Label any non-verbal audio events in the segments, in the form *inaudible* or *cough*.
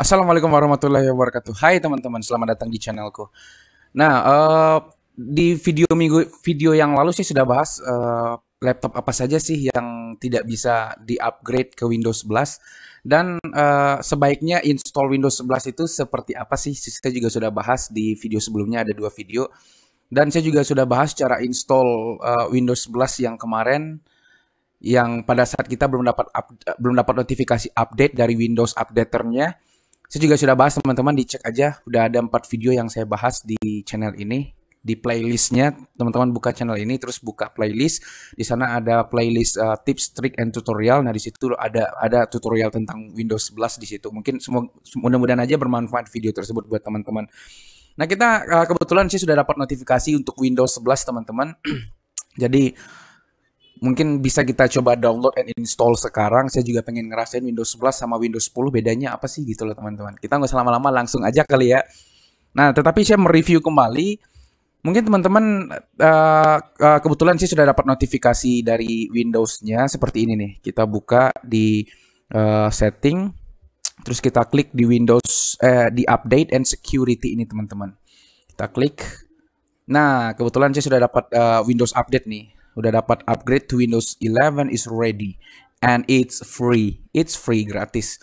Assalamualaikum warahmatullahi wabarakatuh. Hai teman-teman, selamat datang di channelku. Nah, uh, di video minggu video yang lalu sih sudah bahas uh, laptop apa saja sih yang tidak bisa di-upgrade ke Windows 11 dan uh, sebaiknya install Windows 11 itu seperti apa sih? Saya juga sudah bahas di video sebelumnya ada dua video dan saya juga sudah bahas cara install uh, Windows 11 yang kemarin yang pada saat kita belum dapat up, belum dapat notifikasi update dari Windows updaternya saya juga sudah bahas teman-teman dicek aja udah ada empat video yang saya bahas di channel ini di playlistnya teman-teman buka channel ini terus buka playlist di sana ada playlist uh, tips trik and tutorial nah di situ ada ada tutorial tentang Windows 11 di situ mungkin semua mudah-mudahan aja bermanfaat video tersebut buat teman-teman nah kita uh, kebetulan sih sudah dapat notifikasi untuk Windows 11 teman-teman *clears throat* jadi mungkin bisa kita coba download and install sekarang. Saya juga pengen ngerasain Windows 11 sama Windows 10 bedanya apa sih gitu loh teman-teman. Kita nggak usah lama-lama langsung aja kali ya. Nah, tetapi saya mereview kembali. Mungkin teman-teman uh, uh, kebetulan sih sudah dapat notifikasi dari Windows-nya seperti ini nih. Kita buka di uh, setting, terus kita klik di Windows uh, di Update and Security ini teman-teman. Kita klik. Nah, kebetulan saya sudah dapat uh, Windows Update nih udah dapat upgrade to Windows 11 is ready and it's free it's free gratis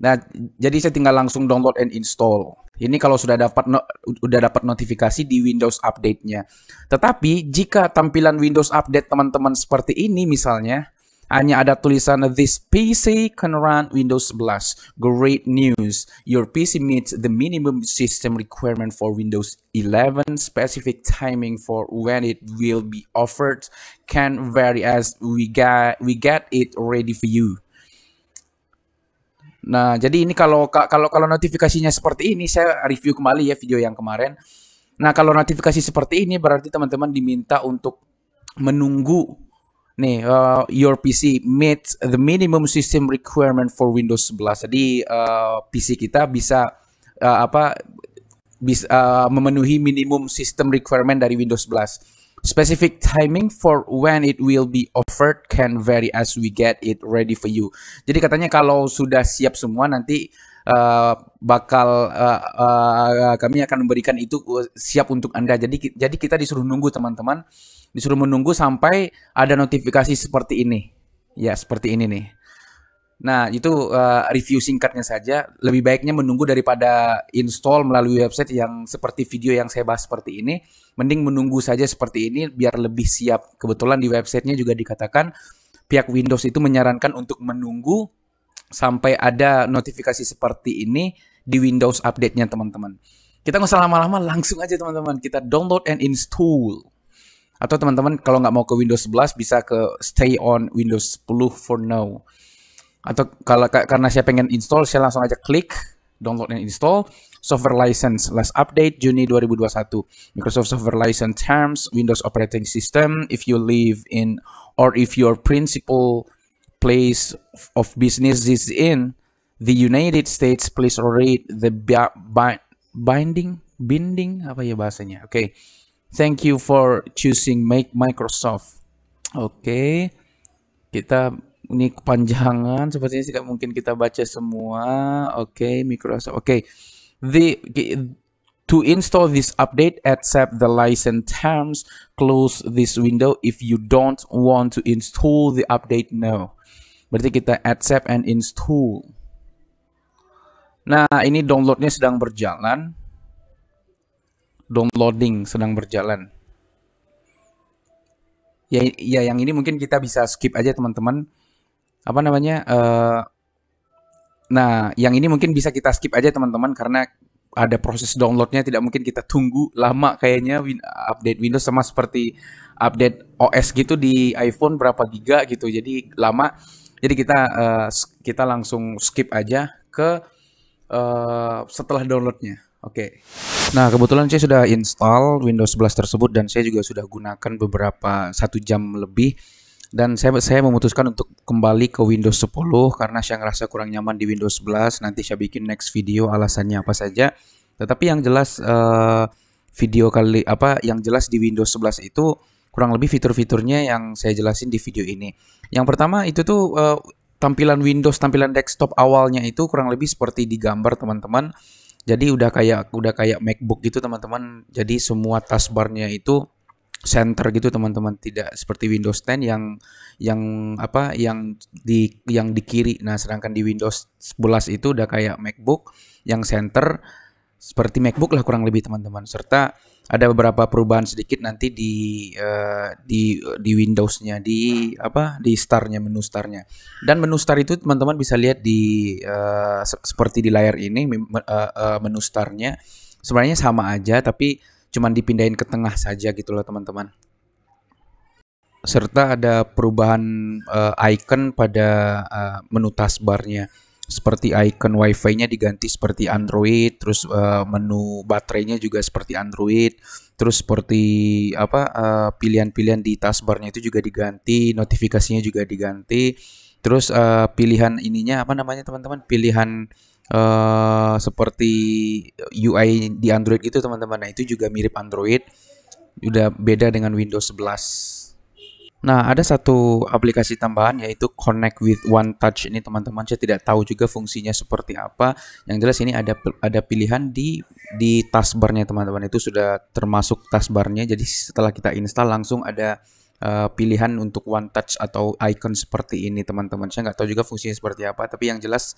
nah jadi saya tinggal langsung download and install ini kalau sudah dapat no, udah dapat notifikasi di Windows update-nya. Tetapi jika tampilan Windows update teman-teman seperti ini misalnya, hanya ada tulisan This PC can run Windows 11. Great news. Your PC meets the minimum system requirement for Windows 11. Specific timing for when it will be offered can vary as we get we get it ready for you. Nah, jadi ini kalau kalau kalau notifikasinya seperti ini, saya review kembali ya video yang kemarin. Nah, kalau notifikasi seperti ini berarti teman-teman diminta untuk menunggu Nih, uh, your PC meets the minimum system requirement for Windows 11. Jadi uh, PC kita bisa uh, apa bisa uh, memenuhi minimum system requirement dari Windows 11. Specific timing for when it will be offered can vary as we get it ready for you. Jadi katanya kalau sudah siap semua nanti uh, bakal uh, uh, kami akan memberikan itu siap untuk Anda. Jadi jadi kita disuruh nunggu teman-teman, disuruh menunggu sampai ada notifikasi seperti ini. Ya, seperti ini nih. Nah, itu uh, review singkatnya saja. Lebih baiknya menunggu daripada install melalui website yang seperti video yang saya bahas seperti ini. Mending menunggu saja seperti ini biar lebih siap. Kebetulan di websitenya juga dikatakan pihak Windows itu menyarankan untuk menunggu sampai ada notifikasi seperti ini di Windows update-nya teman-teman. Kita nggak usah lama-lama, langsung aja teman-teman. Kita download and install. Atau teman-teman kalau nggak mau ke Windows 11 bisa ke stay on Windows 10 for now. Atau kalau karena saya pengen install, saya langsung aja klik download and install software license last update Juni 2021 Microsoft software license terms Windows operating system if you live in or if your principal place of business is in the United States, please read the binding binding apa ya bahasanya. Oke. Okay. Thank you for choosing make Microsoft. Oke. Okay. Kita ini kepanjangan sepertinya tidak mungkin kita baca semua. Oke, okay, Microsoft. Oke. Okay. The To install this update, accept the license terms, close this window if you don't want to install the update now. Berarti kita accept and install. Nah, ini downloadnya sedang berjalan. Downloading sedang berjalan. Ya, ya yang ini mungkin kita bisa skip aja teman-teman. Apa namanya? Uh, nah, yang ini mungkin bisa kita skip aja teman-teman karena ada proses downloadnya tidak mungkin kita tunggu lama kayaknya update Windows sama seperti update OS gitu di iPhone berapa giga gitu jadi lama jadi kita uh, kita langsung skip aja ke uh, setelah downloadnya oke okay. nah kebetulan saya sudah install Windows 11 tersebut dan saya juga sudah gunakan beberapa satu jam lebih dan saya saya memutuskan untuk kembali ke Windows 10 karena saya ngerasa kurang nyaman di Windows 11 nanti saya bikin next video alasannya apa saja tetapi yang jelas uh, video kali apa yang jelas di Windows 11 itu kurang lebih fitur-fiturnya yang saya jelasin di video ini yang pertama itu tuh uh, tampilan Windows tampilan desktop awalnya itu kurang lebih seperti di gambar teman-teman jadi udah kayak udah kayak MacBook gitu teman-teman jadi semua taskbarnya itu center gitu teman-teman tidak seperti Windows 10 yang yang apa yang di yang di kiri nah sedangkan di Windows 11 itu udah kayak MacBook yang center seperti MacBook lah kurang lebih teman-teman serta ada beberapa perubahan sedikit nanti di uh, di di Windows-nya di apa di Startnya menu Startnya dan menu Start itu teman-teman bisa lihat di uh, seperti di layar ini uh, uh, menu Startnya sebenarnya sama aja tapi cuman dipindahin ke tengah saja gitu loh teman-teman. Serta ada perubahan uh, icon pada uh, menu taskbarnya. Seperti icon WiFi-nya diganti seperti Android, terus uh, menu baterainya juga seperti Android, terus seperti apa pilihan-pilihan uh, di taskbarnya itu juga diganti, notifikasinya juga diganti, terus uh, pilihan ininya apa namanya teman-teman? Pilihan Eh, seperti UI di Android itu teman-teman. Nah, itu juga mirip Android. Udah beda dengan Windows 11. Nah, ada satu aplikasi tambahan yaitu Connect with One Touch ini teman-teman. Saya tidak tahu juga fungsinya seperti apa. Yang jelas ini ada ada pilihan di di taskbarnya teman-teman. Itu sudah termasuk taskbarnya. Jadi setelah kita install langsung ada uh, pilihan untuk one touch atau icon seperti ini teman-teman saya nggak tahu juga fungsinya seperti apa tapi yang jelas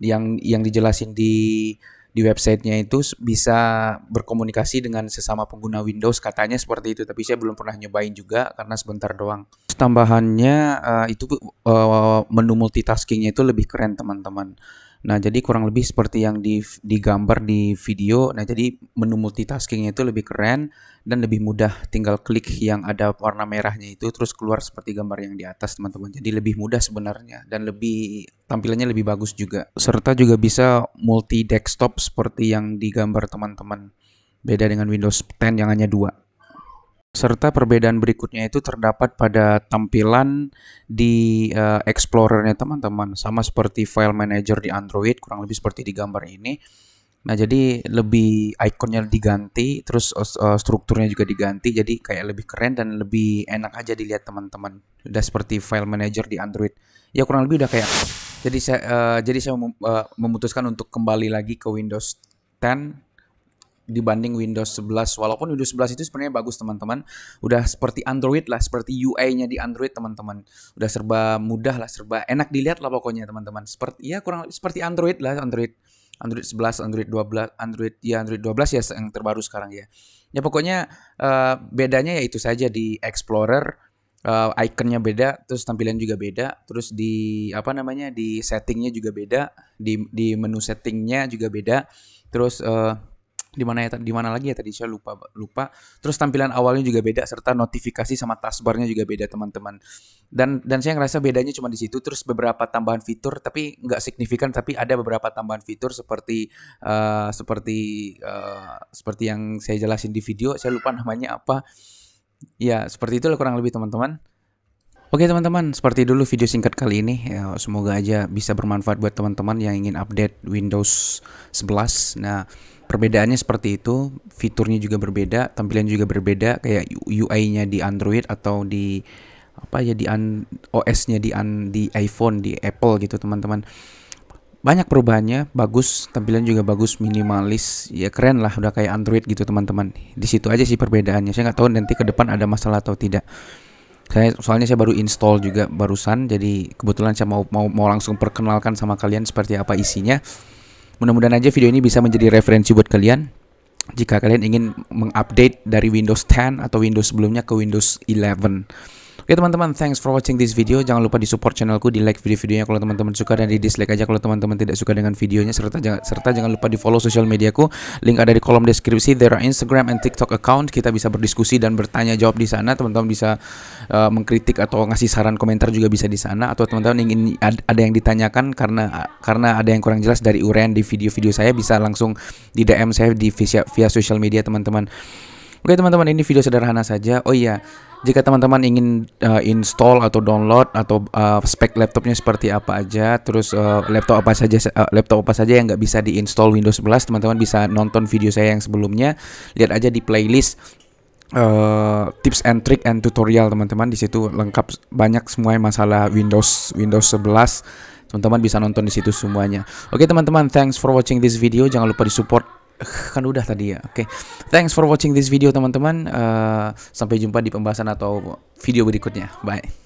yang yang dijelasin di di websitenya itu bisa berkomunikasi dengan sesama pengguna Windows katanya seperti itu tapi saya belum pernah nyobain juga karena sebentar doang tambahannya uh, itu uh, menu multitaskingnya itu lebih keren teman-teman Nah, jadi kurang lebih seperti yang di, digambar di video. Nah, jadi menu multitaskingnya itu lebih keren dan lebih mudah. Tinggal klik yang ada warna merahnya itu, terus keluar seperti gambar yang di atas, teman-teman. Jadi lebih mudah sebenarnya dan lebih tampilannya lebih bagus juga. Serta juga bisa multi desktop seperti yang digambar teman-teman. Beda dengan Windows 10 yang hanya dua serta perbedaan berikutnya itu terdapat pada tampilan di uh, Explorer-nya teman-teman sama seperti file manager di Android kurang lebih seperti di gambar ini. Nah, jadi lebih ikonnya diganti, terus uh, strukturnya juga diganti jadi kayak lebih keren dan lebih enak aja dilihat teman-teman. Udah seperti file manager di Android. Ya kurang lebih udah kayak jadi saya uh, jadi saya mem uh, memutuskan untuk kembali lagi ke Windows 10 dibanding Windows 11. Walaupun Windows 11 itu sebenarnya bagus teman-teman. Udah seperti Android lah, seperti UI-nya di Android teman-teman. Udah serba mudah lah, serba enak dilihat lah pokoknya teman-teman. Seperti ya kurang seperti Android lah, Android Android 11, Android 12, Android ya Android 12 ya yang terbaru sekarang ya. Ya pokoknya uh, bedanya ya itu saja di Explorer uh, eh, ikonnya beda, terus tampilan juga beda, terus di apa namanya di settingnya juga beda, di di menu settingnya juga beda, terus uh, di mana ya di mana lagi ya tadi saya lupa lupa terus tampilan awalnya juga beda serta notifikasi sama taskbarnya juga beda teman-teman dan dan saya ngerasa bedanya cuma di situ terus beberapa tambahan fitur tapi nggak signifikan tapi ada beberapa tambahan fitur seperti uh, seperti uh, seperti yang saya jelasin di video saya lupa namanya apa ya seperti itulah kurang lebih teman-teman Oke teman-teman, seperti dulu video singkat kali ini. Ya, semoga aja bisa bermanfaat buat teman-teman yang ingin update Windows 11. Nah, perbedaannya seperti itu, fiturnya juga berbeda, tampilan juga berbeda, kayak UI-nya di Android atau di apa ya di OS-nya di di iPhone, di Apple gitu teman-teman. Banyak perubahannya, bagus, tampilan juga bagus, minimalis, ya keren lah, udah kayak Android gitu teman-teman. Di situ aja sih perbedaannya. Saya nggak tahu nanti ke depan ada masalah atau tidak. Saya soalnya saya baru install juga barusan jadi kebetulan saya mau mau mau langsung perkenalkan sama kalian seperti apa isinya. Mudah-mudahan aja video ini bisa menjadi referensi buat kalian jika kalian ingin mengupdate dari Windows 10 atau Windows sebelumnya ke Windows 11. Oke teman-teman, thanks for watching this video. Jangan lupa di support channelku, di like video-videonya kalau teman-teman suka dan di dislike aja kalau teman-teman tidak suka dengan videonya serta jangan serta jangan lupa di follow sosial mediaku. Link ada di kolom deskripsi. There are Instagram and TikTok account. Kita bisa berdiskusi dan bertanya jawab di sana. Teman-teman bisa uh, mengkritik atau ngasih saran komentar juga bisa di sana atau teman-teman ingin ada yang ditanyakan karena karena ada yang kurang jelas dari uraian di video-video saya bisa langsung di DM saya di via, via sosial media teman-teman. Oke teman-teman ini video sederhana saja. Oh iya, jika teman-teman ingin uh, install atau download atau uh, spek laptopnya seperti apa aja, terus uh, laptop apa saja uh, laptop apa saja yang nggak bisa diinstall Windows 11, teman-teman bisa nonton video saya yang sebelumnya. Lihat aja di playlist uh, tips and trick and tutorial teman-teman di situ lengkap banyak semua masalah Windows Windows 11. Teman-teman bisa nonton di situ semuanya. Oke teman-teman, thanks for watching this video. Jangan lupa di support kan udah tadi ya. Oke. Okay. Thanks for watching this video teman-teman. Uh, sampai jumpa di pembahasan atau video berikutnya. Bye.